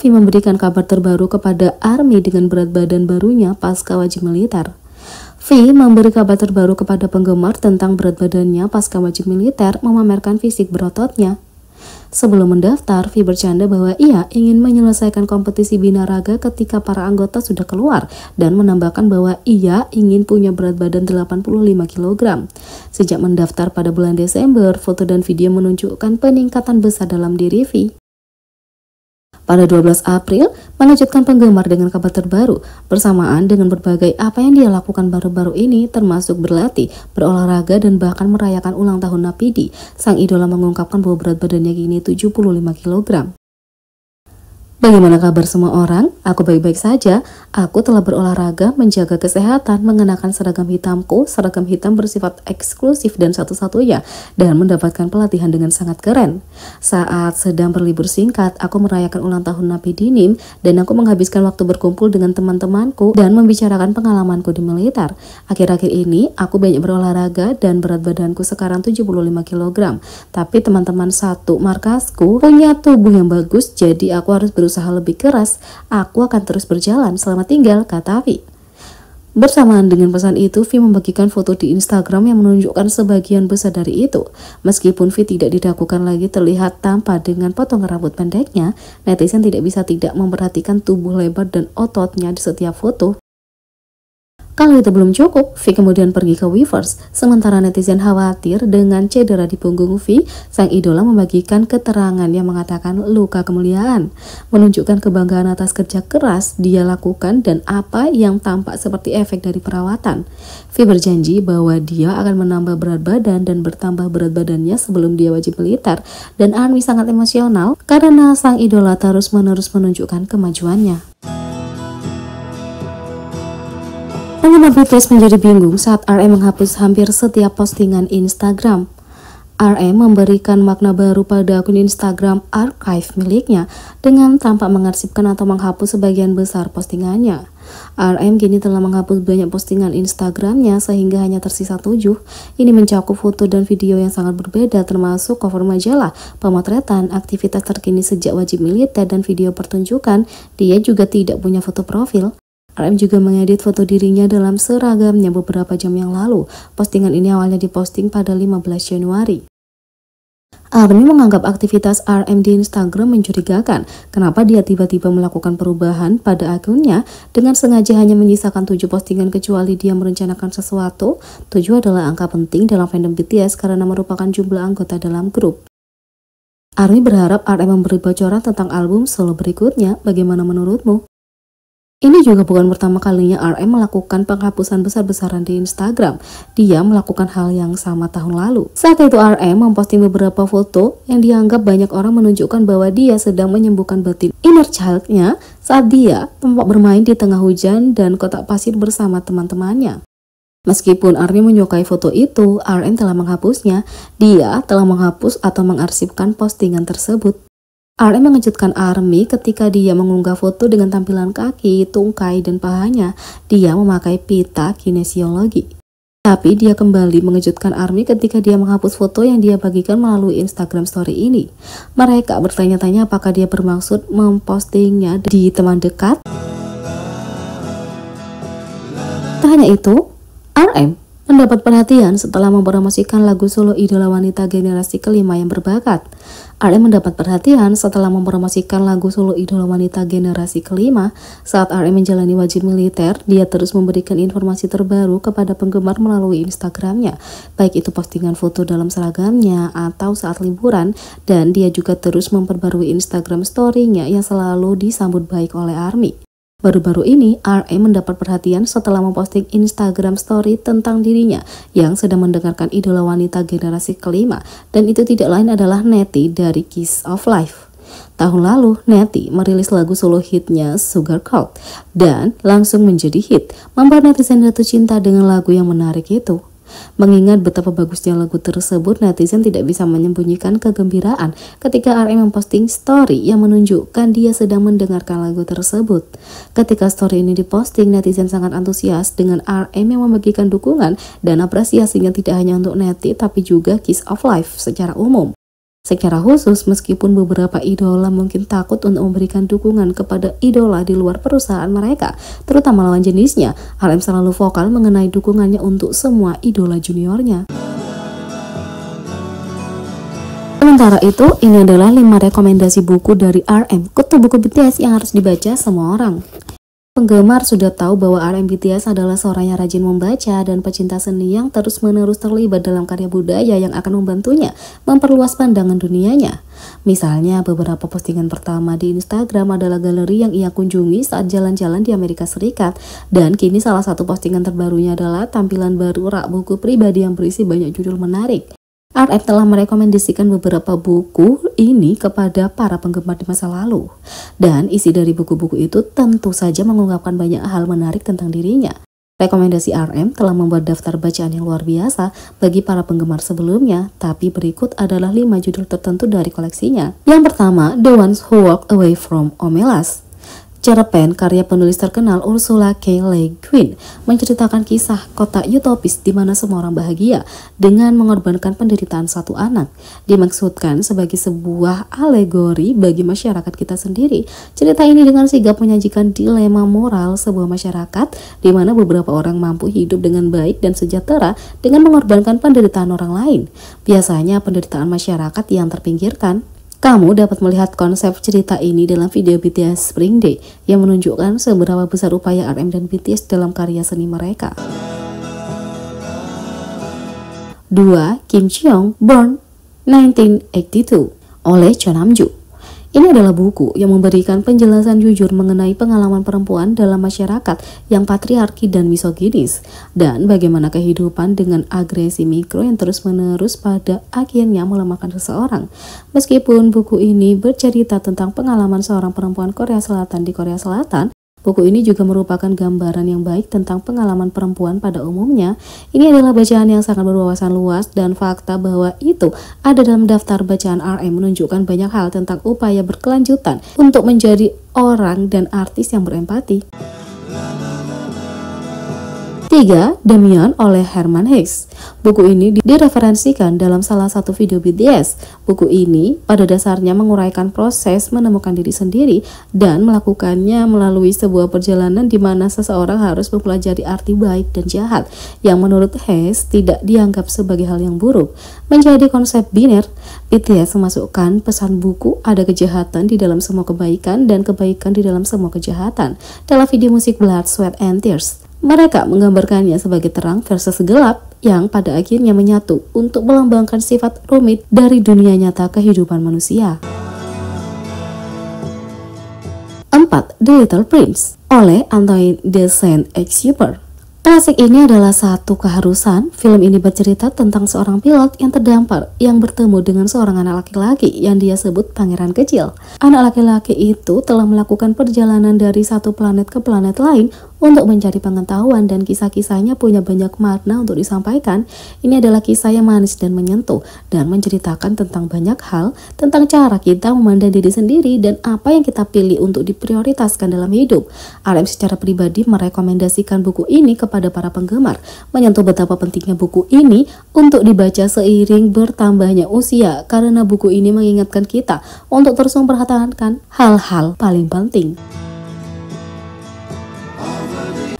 V memberikan kabar terbaru kepada ARMY dengan berat badan barunya pasca wajib militer. V memberi kabar terbaru kepada penggemar tentang berat badannya pasca wajib militer memamerkan fisik berototnya. Sebelum mendaftar, V bercanda bahwa ia ingin menyelesaikan kompetisi binaraga ketika para anggota sudah keluar dan menambahkan bahwa ia ingin punya berat badan 85 kg. Sejak mendaftar pada bulan Desember, foto dan video menunjukkan peningkatan besar dalam diri V. Pada 12 April, mengejutkan penggemar dengan kabar terbaru bersamaan dengan berbagai apa yang dia lakukan baru-baru ini termasuk berlatih, berolahraga, dan bahkan merayakan ulang tahun Napidi. Sang idola mengungkapkan bahwa berat badannya kini 75 kg. Bagaimana kabar semua orang? Aku baik-baik saja. Aku telah berolahraga, menjaga kesehatan, mengenakan seragam hitamku. Seragam hitam bersifat eksklusif dan satu-satunya, dan mendapatkan pelatihan dengan sangat keren. Saat sedang berlibur singkat, aku merayakan ulang tahun Nabi Dinim, dan aku menghabiskan waktu berkumpul dengan teman-temanku dan membicarakan pengalamanku di militer. Akhir-akhir ini, aku banyak berolahraga dan berat badanku sekarang 75 kg. Tapi teman-teman satu markasku punya tubuh yang bagus, jadi aku harus berusaha berusaha lebih keras, aku akan terus berjalan selama tinggal, kata Vi. Bersamaan dengan pesan itu, Vi membagikan foto di Instagram yang menunjukkan sebagian besar dari itu. Meskipun Vi tidak didakukan lagi terlihat tanpa dengan potong rambut pendeknya, netizen tidak bisa tidak memperhatikan tubuh lebar dan ototnya di setiap foto kalau itu belum cukup, V kemudian pergi ke Weavers, sementara netizen khawatir dengan cedera di punggung V, sang idola membagikan keterangan yang mengatakan luka kemuliaan, menunjukkan kebanggaan atas kerja keras dia lakukan dan apa yang tampak seperti efek dari perawatan. V berjanji bahwa dia akan menambah berat badan dan bertambah berat badannya sebelum dia wajib militer, dan Anwi sangat emosional karena sang idola terus-menerus menunjukkan kemajuannya. Penggemar BTS menjadi bingung saat RM menghapus hampir setiap postingan Instagram. RM memberikan makna baru pada akun Instagram Archive miliknya dengan tampak mengarsipkan atau menghapus sebagian besar postingannya. RM kini telah menghapus banyak postingan Instagramnya sehingga hanya tersisa tujuh. Ini mencakup foto dan video yang sangat berbeda termasuk cover majalah, pemotretan, aktivitas terkini sejak wajib militer dan video pertunjukan. Dia juga tidak punya foto profil. RM juga mengedit foto dirinya dalam seragamnya beberapa jam yang lalu. Postingan ini awalnya diposting pada 15 Januari. Army menganggap aktivitas RM di Instagram mencurigakan. Kenapa dia tiba-tiba melakukan perubahan pada akunnya dengan sengaja hanya menyisakan tujuh postingan kecuali dia merencanakan sesuatu? Tujuh adalah angka penting dalam fandom BTS karena merupakan jumlah anggota dalam grup. Army berharap RM memberi bocoran tentang album solo berikutnya. Bagaimana menurutmu? Ini juga bukan pertama kalinya RM melakukan penghapusan besar-besaran di Instagram. Dia melakukan hal yang sama tahun lalu. Saat itu RM memposting beberapa foto yang dianggap banyak orang menunjukkan bahwa dia sedang menyembuhkan batin inner childnya saat dia tampak bermain di tengah hujan dan kotak pasir bersama teman-temannya. Meskipun RM menyukai foto itu, RM telah menghapusnya. Dia telah menghapus atau mengarsipkan postingan tersebut. RM mengejutkan Army ketika dia mengunggah foto dengan tampilan kaki, tungkai, dan pahanya. Dia memakai pita kinesiologi. Tapi dia kembali mengejutkan Army ketika dia menghapus foto yang dia bagikan melalui Instagram story ini. Mereka bertanya-tanya apakah dia bermaksud mempostingnya di teman dekat. Tak hanya itu, RM mendapat perhatian setelah mempromosikan lagu solo idola wanita generasi kelima yang berbakat. RM mendapat perhatian setelah mempromosikan lagu solo idola wanita generasi kelima. Saat RM menjalani wajib militer, dia terus memberikan informasi terbaru kepada penggemar melalui Instagramnya, baik itu postingan foto dalam seragamnya atau saat liburan, dan dia juga terus memperbarui Instagram story-nya yang selalu disambut baik oleh ARMY. Baru-baru ini, RM mendapat perhatian setelah memposting Instagram story tentang dirinya yang sedang mendengarkan idola wanita generasi kelima dan itu tidak lain adalah Netty dari Kiss of Life. Tahun lalu, Netty merilis lagu solo hitnya Sugar Cult dan langsung menjadi hit, membuat netizen jatuh cinta dengan lagu yang menarik itu. Mengingat betapa bagusnya lagu tersebut, netizen tidak bisa menyembunyikan kegembiraan ketika RM memposting story yang menunjukkan dia sedang mendengarkan lagu tersebut. Ketika story ini diposting, netizen sangat antusias dengan RM yang membagikan dukungan dan apresiasinya tidak hanya untuk Neti tapi juga Kiss of Life secara umum. Secara khusus, meskipun beberapa idola mungkin takut untuk memberikan dukungan kepada idola di luar perusahaan mereka, terutama lawan jenisnya, RM selalu vokal mengenai dukungannya untuk semua idola juniornya. Sementara itu, ini adalah 5 rekomendasi buku dari RM, Kutu Buku BTS yang harus dibaca semua orang. Penggemar sudah tahu bahwa RM BTS adalah seorang yang rajin membaca dan pecinta seni yang terus-menerus terlibat dalam karya budaya yang akan membantunya memperluas pandangan dunianya. Misalnya, beberapa postingan pertama di Instagram adalah galeri yang ia kunjungi saat jalan-jalan di Amerika Serikat, dan kini salah satu postingan terbarunya adalah tampilan baru rak buku pribadi yang berisi banyak judul menarik. RF telah merekomendasikan beberapa buku ini kepada para penggemar di masa lalu. Dan isi dari buku-buku itu tentu saja mengungkapkan banyak hal menarik tentang dirinya. Rekomendasi RM telah membuat daftar bacaan yang luar biasa bagi para penggemar sebelumnya, tapi berikut adalah lima judul tertentu dari koleksinya. Yang pertama, The Ones Who Walk Away From Omelas. Cerpen karya penulis terkenal Ursula K. Le Guin menceritakan kisah kota utopis di mana semua orang bahagia dengan mengorbankan penderitaan satu anak. Dimaksudkan sebagai sebuah alegori bagi masyarakat kita sendiri. Cerita ini dengan sigap menyajikan dilema moral sebuah masyarakat di mana beberapa orang mampu hidup dengan baik dan sejahtera dengan mengorbankan penderitaan orang lain. Biasanya penderitaan masyarakat yang terpinggirkan kamu dapat melihat konsep cerita ini dalam video BTS Spring Day yang menunjukkan seberapa besar upaya RM dan BTS dalam karya seni mereka. 2. Kim Cheong Born 1982 oleh Chon ini adalah buku yang memberikan penjelasan jujur mengenai pengalaman perempuan dalam masyarakat yang patriarki dan misoginis, dan bagaimana kehidupan dengan agresi mikro yang terus-menerus pada akhirnya melemahkan seseorang. Meskipun buku ini bercerita tentang pengalaman seorang perempuan Korea Selatan di Korea Selatan, Buku ini juga merupakan gambaran yang baik tentang pengalaman perempuan pada umumnya. Ini adalah bacaan yang sangat berwawasan luas dan fakta bahwa itu ada dalam daftar bacaan RM menunjukkan banyak hal tentang upaya berkelanjutan untuk menjadi orang dan artis yang berempati. 3. Demian oleh Herman Hicks Buku ini direferensikan dalam salah satu video BTS. Buku ini pada dasarnya menguraikan proses menemukan diri sendiri dan melakukannya melalui sebuah perjalanan di mana seseorang harus mempelajari arti baik dan jahat yang menurut Hicks tidak dianggap sebagai hal yang buruk. Menjadi konsep biner, BTS memasukkan pesan buku ada kejahatan di dalam semua kebaikan dan kebaikan di dalam semua kejahatan dalam video musik Blood, Sweat, and Tears. Mereka menggambarkannya sebagai terang versus gelap yang pada akhirnya menyatu untuk melambangkan sifat rumit dari dunia nyata kehidupan manusia. 4. The Little Prince oleh Antoine de Saint-Exupéry Klasik ini adalah satu keharusan. Film ini bercerita tentang seorang pilot yang terdampar yang bertemu dengan seorang anak laki-laki yang dia sebut pangeran kecil. Anak laki-laki itu telah melakukan perjalanan dari satu planet ke planet lain untuk mencari pengetahuan dan kisah-kisahnya punya banyak makna untuk disampaikan. Ini adalah kisah yang manis dan menyentuh dan menceritakan tentang banyak hal, tentang cara kita memandang diri sendiri dan apa yang kita pilih untuk diprioritaskan dalam hidup. Alem secara pribadi merekomendasikan buku ini ke kepada para penggemar menyentuh betapa pentingnya buku ini untuk dibaca seiring bertambahnya usia karena buku ini mengingatkan kita untuk terus memperhatikan hal-hal paling penting.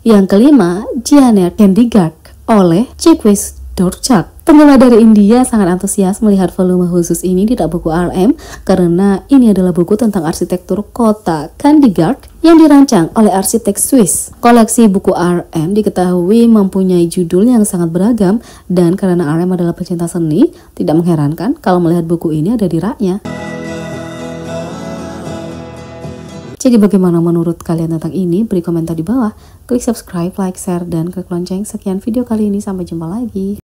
Yang kelima, Janet Candygark oleh Chickwis Dorchak. penggemar dari India sangat antusias melihat volume khusus ini tidak buku RM karena ini adalah buku tentang arsitektur kota Kandigard yang dirancang oleh arsitek Swiss. Koleksi buku RM diketahui mempunyai judul yang sangat beragam dan karena RM adalah pecinta seni, tidak mengherankan kalau melihat buku ini ada di raknya. Jadi bagaimana menurut kalian tentang ini? Beri komentar di bawah. Klik subscribe, like, share, dan klik lonceng. Sekian video kali ini. Sampai jumpa lagi.